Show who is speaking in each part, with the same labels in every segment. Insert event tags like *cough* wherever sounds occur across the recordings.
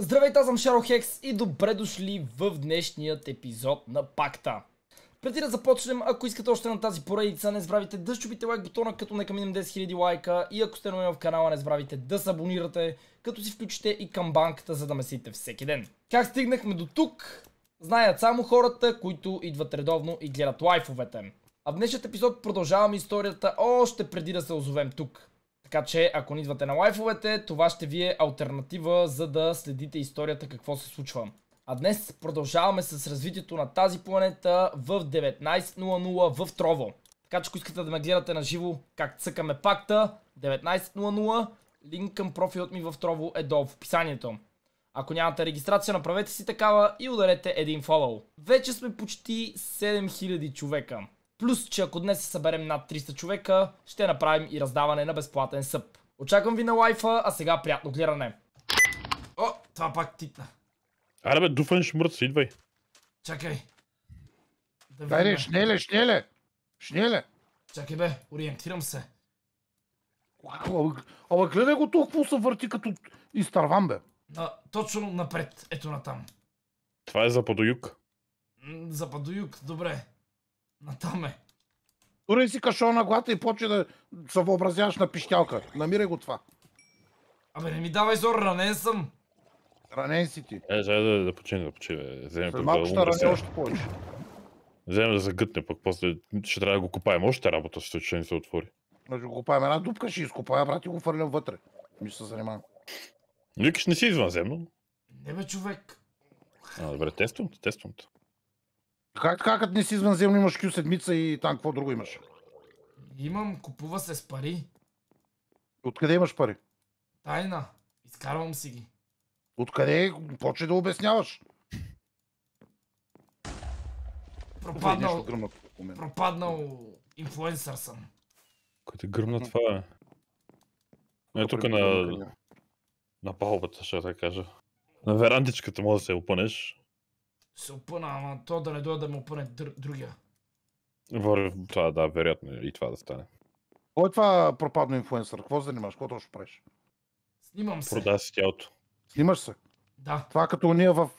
Speaker 1: Здравейте, аз съм Шаро Хекс и добре дошли в днешният епизод на Пакта. Преди да започнем, ако искате още на тази поредица, не забравяйте да щупите лайк бутона, като нека минем 10 000 лайка и ако сте нови в канала, не забравяйте да се абонирате, като си включите и камбанката, за да месите всеки ден. Как стигнахме до тук? Знаят само хората, които идват редовно и гледат лайфовете. А в днешният епизод продължавам историята още преди да се озовем тук. Така че, ако не идвате на лайфовете, това ще ви е альтернатива, за да следите историята какво се случва. А днес продължаваме с развитието на тази планета в 19.00 в Трово. Така че ако искате да ме гледате на живо как цъкаме пакта, 19.00, линк към профилът ми в Трово е долу в описанието. Ако нямате регистрация, направете си такава и ударете един фоллоу. Вече сме почти 7000 човека. Плюс, че ако днес се съберем над 300 човека, ще направим и раздаване на безплатен съп. Очаквам ви на лайфа, а сега приятно гледане. О, това пак титна.
Speaker 2: Аре бе, дуфан си идвай.
Speaker 1: Чакай. Да Дайде,
Speaker 3: шнеле, шнеле. Шнеле.
Speaker 1: Чакай бе, ориентирам се.
Speaker 3: Ама гледай го толкова се върти като изтарван бе.
Speaker 1: А, точно напред, ето натам.
Speaker 2: Това е западоюг.
Speaker 1: Западоюг, добре.
Speaker 3: Натаме. е. Тури си кашон на глата и почи да се въобразяваш на пищялка. Намирай го това. Абе ами не ми давай зор, ранен съм.
Speaker 2: Ранен си ти. Е, сега да, да почине, да почине. Вземе пък малко да ще ране още повече. Вземе да загътне пък, после ще трябва да го купаем Още работа ще, ще не се отвори.
Speaker 3: Ще го купаем една дупка, ще изкупая, брат и го фърлям вътре. Ми се занимавам.
Speaker 2: Викаш не си извънземно.
Speaker 3: Не бе, човек.
Speaker 2: А, добре, тествам те, тествам те.
Speaker 3: Как, как като не си извънземно имаш Q седмица и там какво друго имаш?
Speaker 1: Имам, купува се с пари.
Speaker 3: Откъде имаш пари?
Speaker 1: Тайна. Изкарвам си ги.
Speaker 3: Откъде почне да обясняваш?
Speaker 1: Пропаднал... пропаднал инфлуенсър съм.
Speaker 2: Като е гръмна това е. Не тук на... На палубата, ще да кажа. На верандичката може да се опънеш
Speaker 1: се опъна, ама то да не дойде да му опъне др-
Speaker 3: другия.
Speaker 2: Вър, това да, вероятно е и това да стане.
Speaker 3: Кой е това пропадно инфуенсър? Какво занимаш? Какво точно правиш? Снимам се. Прода
Speaker 2: си тялото. Снимаш се?
Speaker 3: Да. Това е като уния в...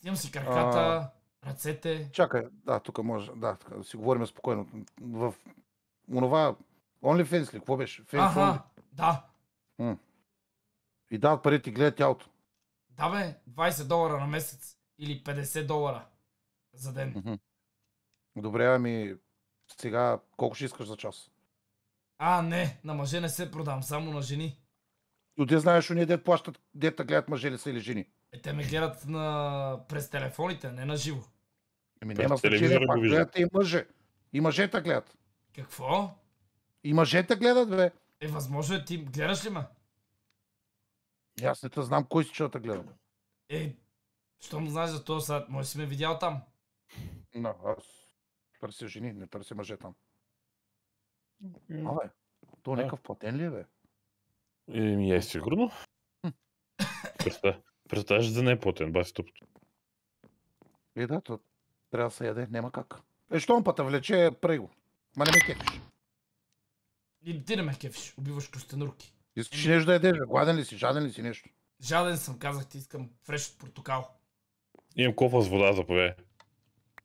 Speaker 3: Снимам си краката, а... ръцете. Чакай, да, тук може, да, тук, да си говорим спокойно. В онова... OnlyFans ли? Какво беше? Fans Аха, only. да. М. И дават пари ти гледат тялото.
Speaker 1: Да бе, 20 долара на месец или 50 долара
Speaker 3: за ден. Добре, ами сега колко ще искаш за час?
Speaker 1: А, не, на мъже не се продам, само на жени.
Speaker 3: Но ти знаеш, уния де плащат, дете гледат мъже ли са или жени.
Speaker 1: Е, те ме гледат на... през телефоните, не на живо.
Speaker 3: Еми няма значение, пак гледат и мъже. И мъжета гледат. Какво? И мъжете гледат, бе. Е, възможно е, ти гледаш ли ме? Аз не те знам кой си, че да гледам.
Speaker 1: Е, щом знаеш за този сад, може си ме видял там.
Speaker 3: Да, аз търся жени, не търся мъже там. Абе, то е някакъв платен ли е, бе?
Speaker 2: Еми, е сигурно. Представяш да не е платен, баси тъпто.
Speaker 3: И да, то трябва да се яде, няма как. Е, щом пъта влече, прай го. Ма не ме кефиш.
Speaker 1: И ти не ме кефиш, убиваш костенурки.
Speaker 3: Искаш нещо да ядеш, гладен ли си, жаден ли си нещо?
Speaker 1: Жаден съм, казах ти, искам фреш от портокал.
Speaker 2: Имам кофа с вода, заповядай.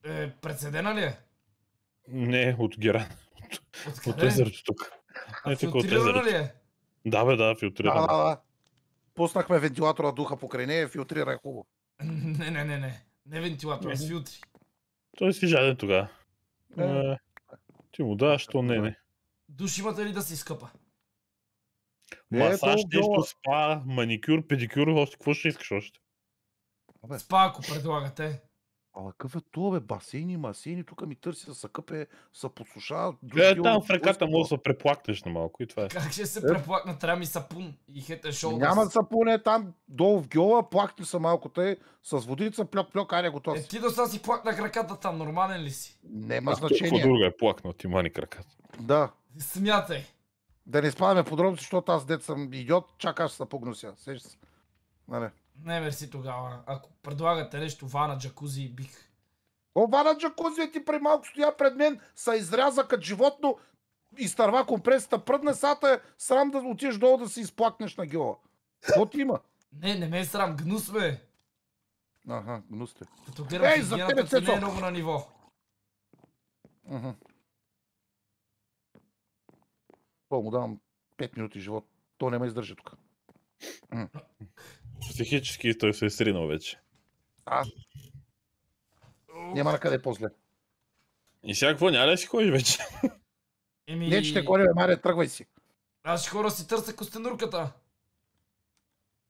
Speaker 1: Е, прецедена ли
Speaker 2: е? Не, от Геран. От, от езерото тук. А филтрирана ли е? Да, бе, да, филтрирана. Да,
Speaker 3: да, да. Пуснахме вентилатора духа покрай нея, филтрира е хубаво.
Speaker 1: *laughs* Не, не, не, не. Не вентилатора, с филтри.
Speaker 2: Той си жаден тогава. Е, е ти му да, що не, не.
Speaker 1: Душивата ли да си скъпа?
Speaker 2: Масаж, нещо, спа, маникюр, педикюр, още какво ще искаш още?
Speaker 3: Абе. Спа, ако предлагате.
Speaker 2: А какъв е това, бе? Басейни, масейни, тук
Speaker 3: ми търси да са къпе, се Да, Е, там в ръката
Speaker 2: може да се преплакнеш на малко и това е.
Speaker 3: Как ще се е? преплакна?
Speaker 1: Трябва ми сапун и хете шоу. Няма да
Speaker 3: сапун, е там долу в геола, плакни са малко те, с водица, плек, плек, аре готов. Е, ти до сега си плакна краката там, нормален ли си? Нема а, значение. Какво друга
Speaker 2: е плакнал, ти мани краката. Да.
Speaker 3: Смятай. Да не спадаме подробно, защото аз дет съм идиот, чакаш се погнуся. Сеш се. Нали. Не, мерси
Speaker 1: тогава. Ако предлагате нещо, вана, джакузи, бих.
Speaker 3: О, вана, джакузи, ти при малко стоя пред мен, са изряза като животно, изтърва компресата, пръдне сата, е срам да отидеш долу да се изплакнеш на гела. Какво ти има?
Speaker 1: Не, не ме е срам, гнус ме.
Speaker 3: Е. Ага, гнус те. Като гледам Ей, за тебе, Не е много на ниво. Ага. То му давам 5 минути живот. То не ме издържа тук.
Speaker 2: Психически той се е сринал вече.
Speaker 3: А. Няма на къде после.
Speaker 2: И сега какво, няма ли си ходиш вече?
Speaker 3: Еми... Не, че ще бе, Мария, тръгвай си.
Speaker 1: Аз хора си търсят костенурката.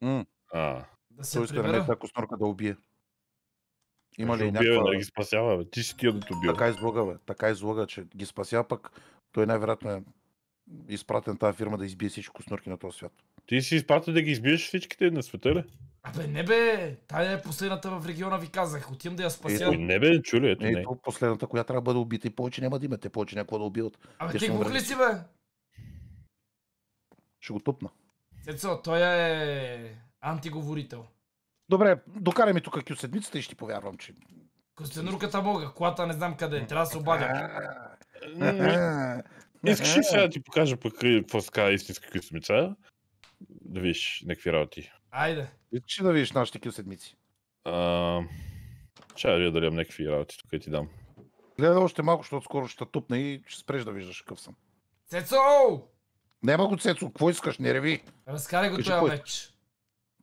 Speaker 2: М. А. Да се той иска да тази костенурка да убие. Има ли някаква... Да ги спасява, бе. Ти си ти едното убил. Така
Speaker 3: излога, бе. Така излога, че ги спасява, пък той най-вероятно е изпратен тази фирма
Speaker 2: да избие всички костенурки на този свят. Ти си изпратил да ги избиеш всичките на света ли?
Speaker 1: Абе, не бе, тая е последната в региона, ви казах. Отивам да я спася. Ето,
Speaker 2: не бе, чули, ето не. Ето последната, която
Speaker 3: трябва да бъде убита и повече няма да имате, повече някой да убиват. Абе, ти го ли си, бе? Ще го тупна.
Speaker 1: Сецо, той е антиговорител.
Speaker 3: Добре, докарай ми тук q седмицата и ще ти повярвам, че...
Speaker 1: Костенурката мога, колата не знам къде, е. трябва да се обадя.
Speaker 2: *laughs* Искаш ли сега да ти покажа пък е, какво са истинска късмица? да видиш някакви работи. Айде. Искаш ли да видиш нашите кил седмици? А, да видя дали имам някакви работи, тук и ти дам.
Speaker 3: Гледай още малко, защото скоро ще тупна и ще спреш да виждаш какъв съм. Цецо! Нема го Цецо, какво искаш, не реви. Разкарай го това, меч.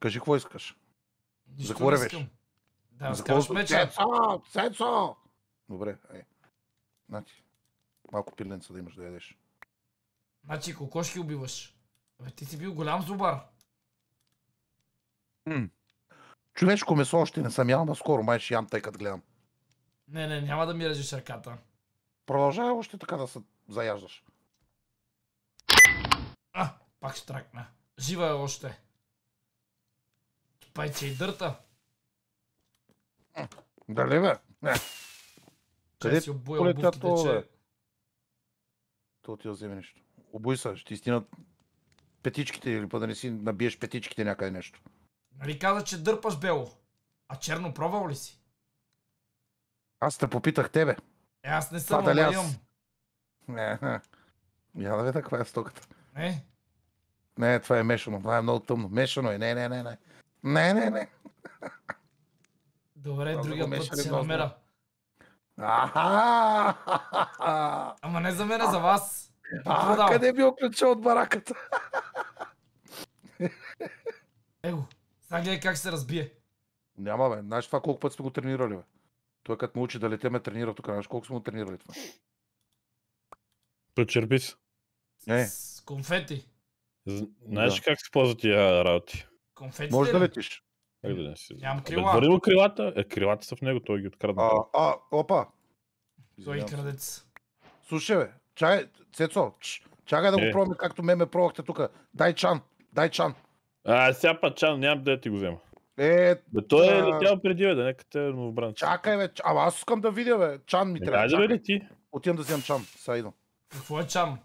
Speaker 3: Кажи какво искаш. Нищо За какво ревеш? Да, разкараш меча. Цецо! Цецо! Добре, ай. Е. Нати. Малко пиленца да имаш да ядеш.
Speaker 1: Значи кокошки убиваш. Бе, ти си бил голям зубар.
Speaker 3: Хм. Човешко месо още не съм ял, скоро май ще ям, тъй като гледам.
Speaker 1: Не, не, няма да ми режеш ръката.
Speaker 3: Продължава още така да се заяждаш.
Speaker 1: А, пак ще тракна. Жива е още. че и дърта.
Speaker 3: Дали бе? Не. Къде си обуя обувките, че... То ти да вземе нещо. Обуй са, ще стинат петичките или па да не си набиеш петичките някъде нещо.
Speaker 1: Нали каза, че дърпаш бело. А черно пробвал ли си?
Speaker 3: Аз те попитах тебе.
Speaker 1: Е, аз не съм, ама аз... имам.
Speaker 3: Не, не. Я да ви каква е стоката. Не. Не, това е мешано. Това е много тъмно. Мешано е. Не, не, не, не. Не, не, не.
Speaker 1: Добре, това другия път ще намера. Ама не за мен, за вас. А, къде
Speaker 3: е бил ключа от бараката?
Speaker 1: Его, сега гледай как се разбие.
Speaker 3: Няма бе, знаеш това колко път сме го тренирали бе. Той като му учи да лете ме тренира тук, знаеш колко сме му тренирали това.
Speaker 2: Той черпи се. Не. С
Speaker 1: конфети.
Speaker 2: Знаеш да. как се ползват тия работи? Конфети Може да летиш. Как да не си? Нямам крила. Дори му крилата. Е, крилата са в него, той ги открадна. А, а, опа.
Speaker 3: Той е крадец. Слушай, бе, чай! Цецо, чакай да го е. пробваме, както ме ме пробвахте тук. Дай чан. Дай чан.
Speaker 2: А, сега па чан, нямам да ти го взема. Е, бе, той е летял преди, бе, да нека е те му
Speaker 3: бран. Чакай, бе, ама аз искам да видя, бе. Чан ми не трябва. Дай да ли
Speaker 2: ти. Отивам да взем чан, сега идвам. Какво е чан?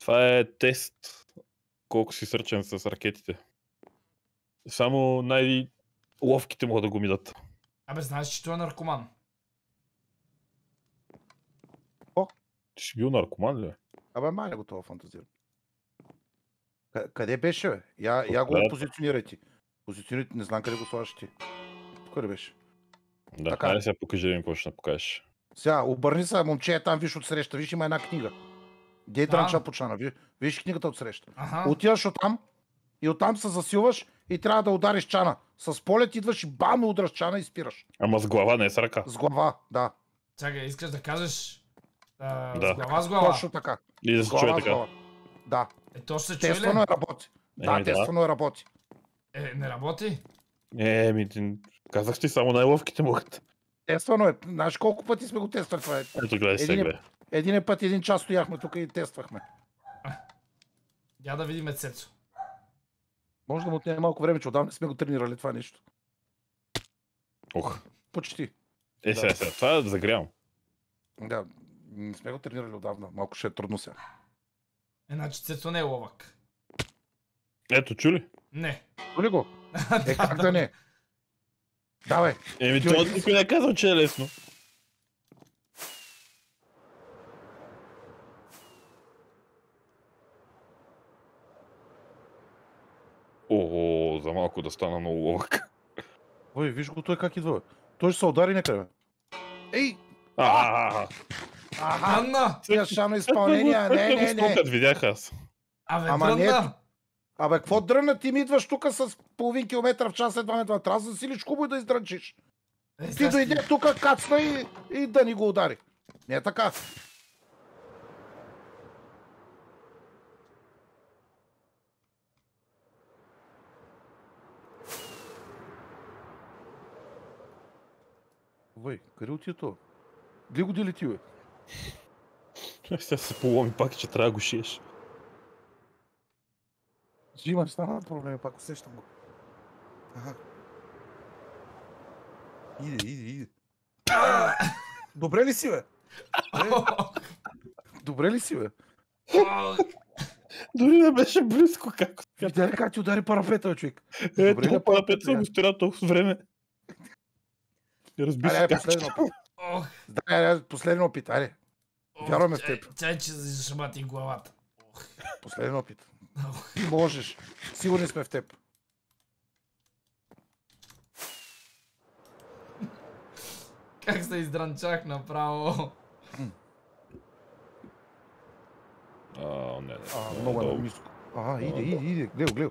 Speaker 2: Това е тест. Колко си сърчен с ракетите. Само най-ловките могат да го мидат.
Speaker 3: Абе, знаеш, че той е наркоман.
Speaker 2: О? Ти си бил наркоман ли?
Speaker 3: Абе, май не готова това фантазирам. Къде беше? бе? Я, я го позиционирайте. Позиционирайте, не знам къде го слагаш
Speaker 2: ти. Тук ли беше? Да, така. Айде сега покажи им какво ще покажеш.
Speaker 3: Сега, обърни се, момче, е там виж от среща, виж има една книга. Дей транча почана, виж, виж книгата от среща. Ага. Отиваш от там и оттам се засилваш и трябва да удариш чана. С полет идваш и бам, удръш чана и спираш.
Speaker 2: Ама с глава, не с ръка. С
Speaker 3: глава, да. Чакай, искаш да кажеш а, да. с глава с глава? Точно така. И да се чуе така. Да. Е, то ще се чуе Тествано е работи. Е, да, да, тествано е работи.
Speaker 1: Е, не работи?
Speaker 2: Е, ми, ти... казах ти, само най-ловките могат.
Speaker 3: Тествано е. Знаеш колко пъти сме го тествали това? Е? Ето гледай сега. Един, е- един е път, един час стояхме тук и тествахме. Я да видим Цецо. Може да му отнеме малко време, че отдавна сме го тренирали това нещо. Ох. Почти. Е, сега, сега.
Speaker 2: Това загрявам.
Speaker 3: Да, не сме го тренирали отдавна. Малко ще е трудно сега.
Speaker 1: Е, значи Цецо не е ловък. Ето, чули? Не.
Speaker 2: Чули го? *laughs* е, как да не? Давай. Еми, това никой не е казва, че е лесно. О, за малко да стана много ловък.
Speaker 3: Ой, виж го той как идва. Той ще се удари някъде.
Speaker 2: Ей! А-а-а! Аха, Трънна! тия шано изпълнение, не, не, не. Стукът видях аз. Абе, Ама не,
Speaker 3: Абе, какво дръна Ти ми идваш тук с половин километър в час след 2 метра. Трябва да засилиш хубаво и да издрънчиш. Е, Ти сега ще- дойде тук, кацна и, и да ни го удари. Не е така.
Speaker 2: Вай, къде отиде то? Две години лети, бе. *laughs* Сега се поломи пак, че трябва да го шиеш.
Speaker 3: Ще имаш стана проблем, пак усещам го. Ага.
Speaker 2: Иде, иде, иде.
Speaker 3: Добре ли си, бе? Добре ли си, бе? Дори не беше близко, как. Видя ли как ти удари парапета, човек? Е, е парапета съм го стоял толкова време. Разбиш се как. Ох. Да, последен опит, аре. Вярваме в теб. Тя, че зашмати главата. Последен опит. Ти можеш. Сигурни сме в теб.
Speaker 1: Как се издранчах направо.
Speaker 2: А, не, не. А, много е ниско.
Speaker 3: А, иде, иде, иде. Гледай, гледай.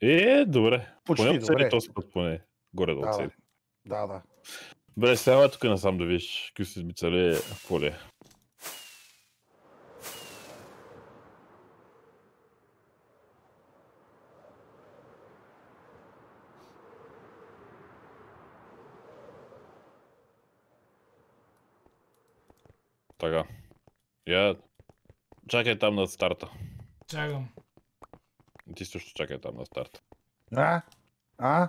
Speaker 2: Е, добре. Почти поне добре. Този път поне. Горе да, да Да, да. Бре, сега тук насам да видиш какви си ми цели, какво ли е. Така. Я... Чакай там на старта. Чакам. Ти също чакай там на старта.
Speaker 3: А? А?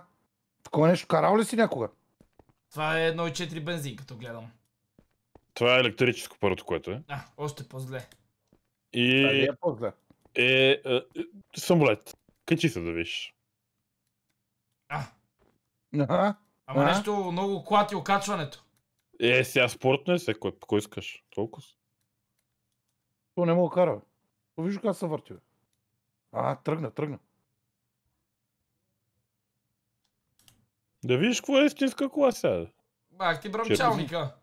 Speaker 3: Такова нещо карал ли си някога?
Speaker 1: Това е 1,4 бензин, като гледам.
Speaker 2: Това е електрическо първото, което е. А,
Speaker 1: още по-зле.
Speaker 2: И... Това е по-зле. Е, е, е, самолет. Качи се да виж.
Speaker 1: А.
Speaker 3: а.
Speaker 2: Ама а? нещо много клати окачването. Е, сега спортно е се, кой, кой искаш? Толкова.
Speaker 3: То не мога кара, бе. Виж как се върти, бе.
Speaker 2: А, тръгна, тръгна. Да видиш какво е истинска кола сега.
Speaker 1: Бах ти бръмчалника.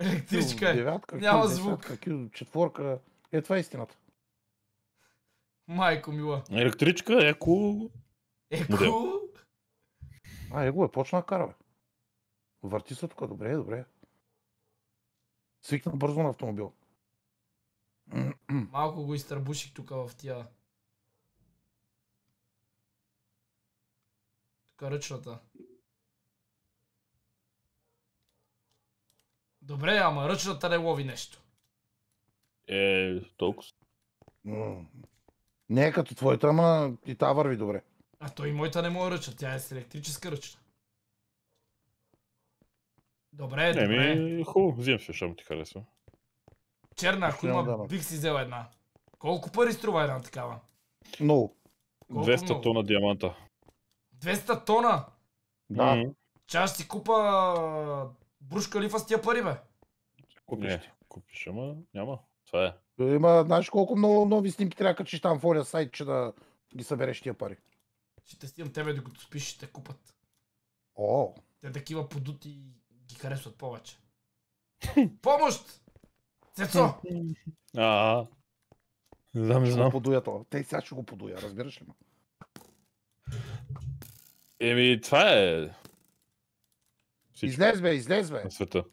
Speaker 2: Електричка
Speaker 3: е. Няма звук. четворка. Е, това е истината.
Speaker 1: Майко мила.
Speaker 2: Електричка, еко. Еко? А,
Speaker 3: его е, почна да кара, бе. Върти се тук, добре, добре. Свикна бързо на автомобил.
Speaker 1: Малко го изтърбуших тук в тия. Тук ръчната. Добре, ама ръчната не лови нещо.
Speaker 2: Е, толкова.
Speaker 3: Не е като твоята, ама и та върви добре.
Speaker 1: А той и моята не му е ръчна, тя е с електрическа ръчна. Добре,
Speaker 2: не, добре. Ми, хубаво, взимам се, защото ти харесва.
Speaker 1: Черна, ако има, бих си взел една. Колко пари струва една такава?
Speaker 2: Много. Колко 200 много? тона диаманта.
Speaker 1: 200 тона? Да. Чаш си купа Брушка лифа с тия пари, бе?
Speaker 2: Купиш
Speaker 3: ти. Купиш, ама няма. Това е. е. Има, знаеш колко много нови снимки трябва качиш там в Оля сайт, че да ги събереш тия пари.
Speaker 1: Ще те снимам тебе, докато спиш, ще те купат. О. Те такива подути ги харесват повече. *laughs* Помощ!
Speaker 3: Цецо! *laughs*
Speaker 2: А, не знам, не знам.
Speaker 3: Подуя това. Те сега ще го подуя, разбираш ли ме?
Speaker 2: Еми, това е всичко. Излез бе, излез бе. На света.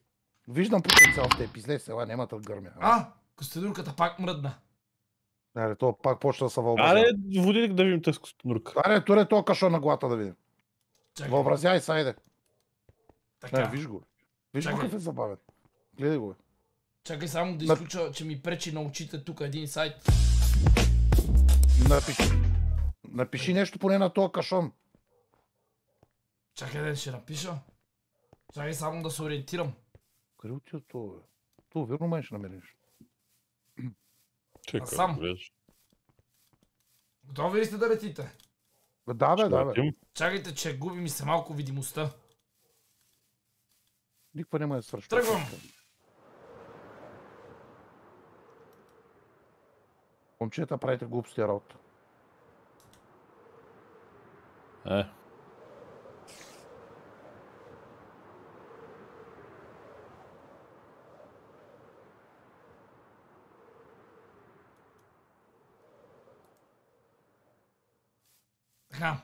Speaker 3: Виждам потенциал в теб, излез, сега, няма да гърмя. А, Костенурката пак мръдна. Аре, то пак почна да се вълбава. Аре, води да видим тази Костенурка. Аре, туре то кашо на глата да видим. Чакай. Въобразяй, сайде. Така. Не, виж го. Виж Чакай. го какъв е забавен. Гледай го.
Speaker 1: Чакай само да изключа, че ми пречи на очите тук един сайт.
Speaker 3: Напиши. Напиши нещо поне на този кашон.
Speaker 1: Чакай да ще напиша. Чакай само да се ориентирам. Къде отива то, бе?
Speaker 3: То верно май ще намериш.
Speaker 2: Чекай, сам. Гледаш.
Speaker 1: Готови ли сте да летите?
Speaker 3: да, бе, да, бе.
Speaker 1: Чакайте, че губи ми се малко
Speaker 3: видимостта. Никаква няма да свършва. Тръгвам! Момчета, правите глупости работа.
Speaker 2: Е,
Speaker 1: Така.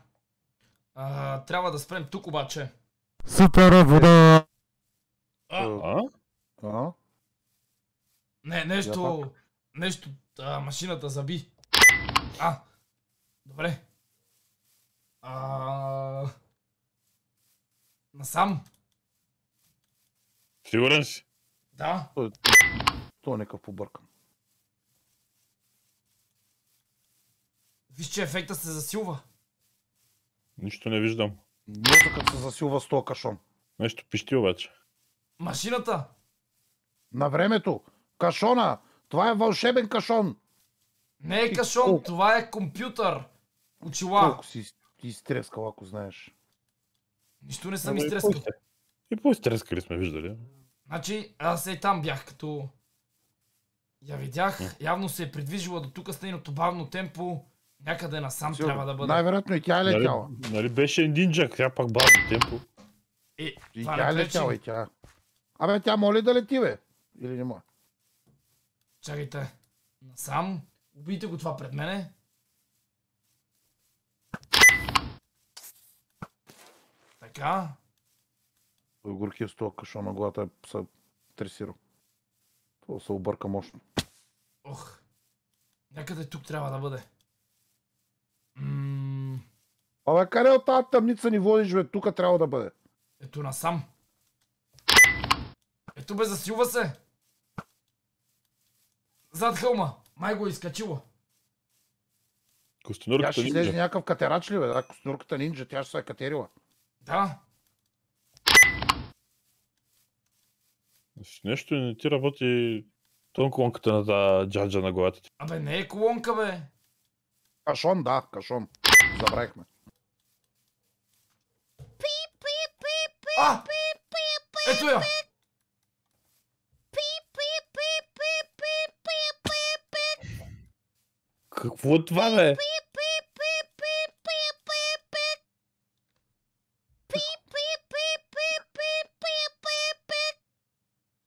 Speaker 1: А, трябва да спрем тук обаче.
Speaker 3: Супер вода!
Speaker 1: А? а? а? Не, нещо... Нещо... А, машината заби. А, добре. А... Насам.
Speaker 2: Сигурен си? Да. Той, е някакъв побъркан.
Speaker 1: Виж, че ефекта се засилва.
Speaker 2: Нищо не виждам. като се
Speaker 3: засилва с тоя кашон.
Speaker 2: Нещо пищи обаче.
Speaker 1: Машината!
Speaker 3: На времето! Кашона! Това е вълшебен кашон! Не е кашон, това е компютър! Очила! Колко си изтрескал, ако знаеш. Нищо
Speaker 2: не съм изтрескал. Ами, и по-изтрескали сме виждали.
Speaker 1: Значи, аз е там бях, като я видях. Явно се е придвижила до тук с нейното бавно темпо. Някъде насам Сигурно. трябва да бъде. Най-вероятно
Speaker 3: и тя е нали- летяла.
Speaker 2: Нали, нали беше един джак, тя пак бази. темпо. Е, и тя е летяла, и
Speaker 3: тя. Абе, тя моли да лети, бе. Или не може?
Speaker 1: Чакайте. Насам. Убийте го това пред мене. Така.
Speaker 3: Той с това кашо на главата са тресирал. Това се обърка мощно.
Speaker 1: Ох. Някъде тук трябва да бъде.
Speaker 3: Абе, къде от тази тъмница ни водиш, бе? Тука трябва да бъде.
Speaker 1: Ето насам. Ето бе, засилва се. Зад хълма. Май го е изкачило.
Speaker 2: Костенурката тя ще излезе
Speaker 3: някакъв катерач ли, бе? Да, костенурката нинджа, тя ще се е катерила. Да.
Speaker 2: Нещо не ти работи тон колонката на тази джаджа на главата ти.
Speaker 3: Абе, не е колонка, бе. Кашон, да, кашон. Забравихме.
Speaker 1: А! Ето я!
Speaker 2: Какво е това,
Speaker 1: бе?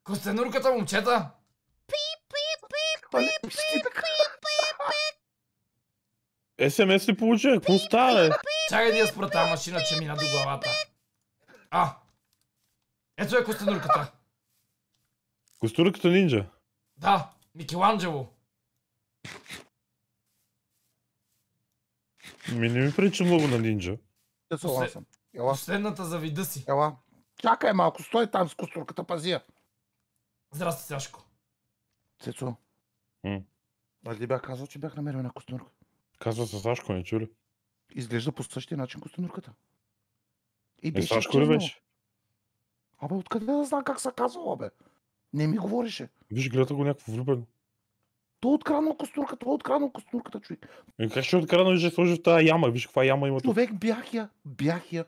Speaker 1: Костенурката, момчета!
Speaker 2: СМС ли получи? Какво става, бе?
Speaker 1: Чакай да я спра тази машина, че мина до главата. А! Ето е костенурката.
Speaker 2: Костенурката нинджа?
Speaker 1: Да, Микеланджело.
Speaker 2: Ми не ми прича много на нинджа.
Speaker 3: Те се Ела. Последната за вида си. Ела. Чакай малко, стой там с костурката, пазия. Здрасти, Сашко. Цецо. Хм. Нали ти бях казал, че бях намерил една костенурка? Казва се Сашко, не чули. Изглежда по същия начин костенурката. И е, беше Сашко ли беше? Абе, откъде да знам как се казва, бе? Не ми говореше.
Speaker 2: Виж, гледа го някакво влюбено.
Speaker 3: То е откраднал е костурката, то откраднал костурката, човек.
Speaker 2: Е, как ще е откраднал, ще сложи в тази яма? Виж каква яма има тук.
Speaker 3: Човек, бях я, бях я,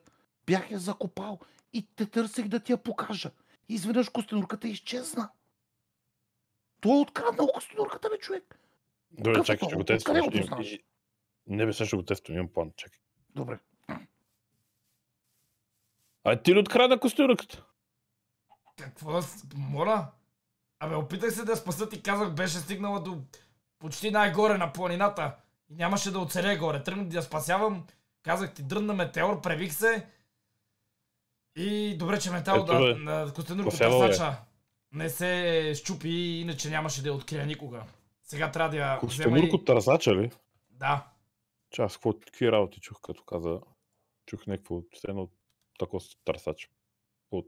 Speaker 3: бях я закопал и те търсих да ти я покажа. изведнъж костенурката изчезна. Той е откраднал костенурката, бе, човек.
Speaker 2: Добре, Какъв чакай, ще го тествам. Ще... Го не бе, сега ще го тествам, имам план, чакай. Добре. А ти ли открадна костенурката?
Speaker 1: Какво да... Моля? Абе, опитах се да спасат и казах, беше стигнала до почти най-горе на планината. И нямаше да оцеле горе. Тръгнах да я спасявам. Казах ти, дръдна метеор, превих се. И добре, че метал е, да, е на Костенурко Търсача е? не се щупи, иначе нямаше да я открия никога. Сега трябва да я Костенурко и...
Speaker 2: Търсача ли? Да. Че аз какво, такива работи чух, като каза, чух някакво едно такова търсач. От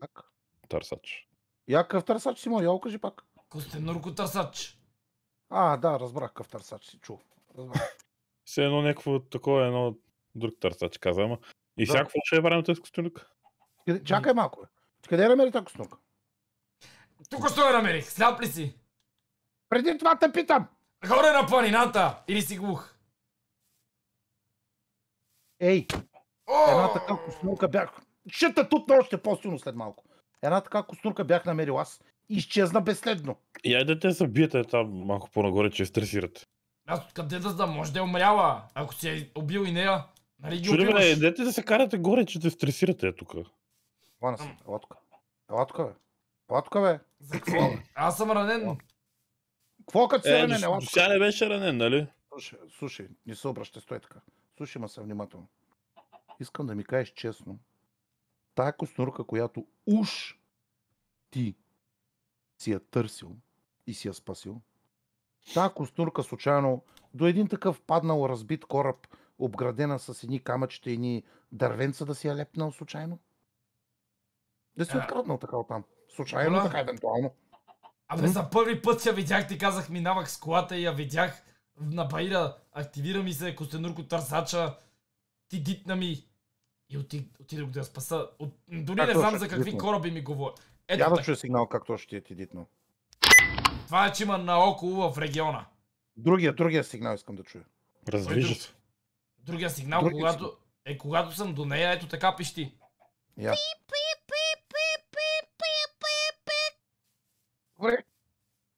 Speaker 2: търсач. Я какъв търсач си, моля, кажи пак.
Speaker 3: Костенурко търсач. А, да, разбрах какъв търсач си, чу. Разбрах.
Speaker 2: *laughs* Все едно някакво такова, едно друг търсач каза, ама. И да. всяко ще е времето с костенурка. Чакай малко. Къде е намери тази костенурка?
Speaker 1: Тук що я намерих, сляп ли си?
Speaker 3: Преди това те питам.
Speaker 1: Горе на планината или си глух?
Speaker 3: Ей, Една такава космилка бях. Ще те тутна още по-силно след малко. Една така костурка бях намерил аз. Изчезна безследно.
Speaker 2: И айде те се биете там малко по-нагоре, че стресират.
Speaker 3: Аз
Speaker 1: къде да знам, може да е умряла, ако си е убил и нея. Нали ги Чули, бе,
Speaker 2: идете да се карате горе, че те стресирате е тук.
Speaker 3: Вана съм, ела тук. Ела тук, бе. Ела тук, бе. За какво?
Speaker 1: Аз съм ранен.
Speaker 3: Какво като си е, ранен, ела Сега не беше ранен, нали? Слушай, слушай, не се обръща стой така. Слушай ма се внимателно. Искам да ми кажеш честно, тая костенурка, която уж ти си я търсил и си я спасил, тая костенурка случайно до един такъв паднал разбит кораб, обградена с едни камъчета и едни дървенца да си я лепнал случайно? Да си откраднал така оттам. Случайно, така евентуално.
Speaker 1: Абе, за първи път я видях, ти казах, минавах с колата и я видях на Баира. Активира ми се Костенурко търсача. Ти дитна ми и оти, отидох да я спаса. От... Дори как не знам за какви кораби ми говори.
Speaker 3: Ето, Я да чуя сигнал както ще ти е дитно.
Speaker 1: Това е, че има наоколо в региона.
Speaker 3: Другия, другия сигнал искам да чуя. Раздвижи се.
Speaker 1: Другия сигнал, другия когато, сигнал. е когато съм до нея, ето така пищи. Я.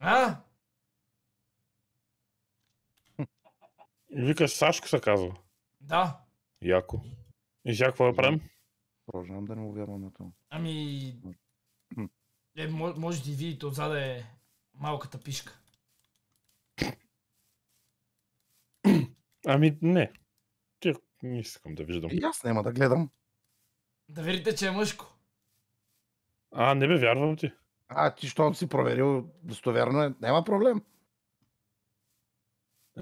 Speaker 1: А?
Speaker 2: Викаш Сашко се казва. Да. Яко. И сега какво да правим? Продължавам да не му вярвам на това.
Speaker 1: Ами... Е, може да видите е малката пишка.
Speaker 2: Ами не. Ти не искам да виждам. И аз няма да гледам.
Speaker 1: Да верите, че е мъжко.
Speaker 3: А, не бе, вярвам ти. А, ти, щом си проверил достоверно, е, няма проблем.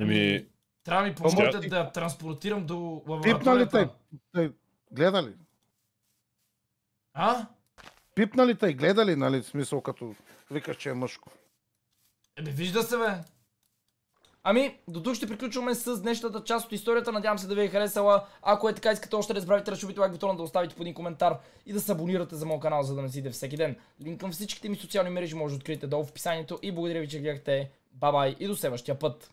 Speaker 2: Еми,
Speaker 1: трябва да ми помогнете да, транспортирам до лабораторията.
Speaker 3: Пипна ли те? Гледа ли? А? Пипна ли те? Гледа ли, нали, в смисъл, като викаш, че е мъжко?
Speaker 1: Ебе, вижда се, бе. Ами, до тук ще приключваме с днешната част от историята. Надявам се да ви е харесала. Ако е така, искате още да разбравите, разшубите лайк бутона, да оставите по един коментар и да се абонирате за моят канал, за да не сидите всеки ден. Линк към всичките ми социални мрежи може да откриете долу в описанието и благодаря ви, че гледахте. Бабай и до следващия път!